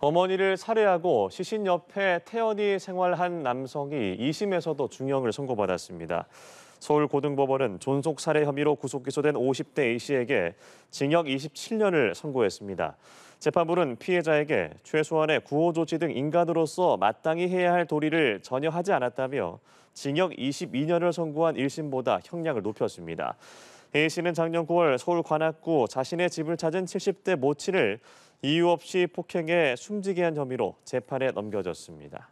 어머니를 살해하고 시신 옆에 태연히 생활한 남성이 2심에서도 중형을 선고받았습니다. 서울고등법원은 존속 살해 혐의로 구속 기소된 50대 A씨에게 징역 27년을 선고했습니다. 재판부는 피해자에게 최소한의 구호 조치 등 인간으로서 마땅히 해야 할 도리를 전혀 하지 않았다며 징역 22년을 선고한 1심보다 형량을 높였습니다. A씨는 작년 9월 서울 관악구 자신의 집을 찾은 70대 모친을 이유 없이 폭행해 숨지게 한 혐의로 재판에 넘겨졌습니다.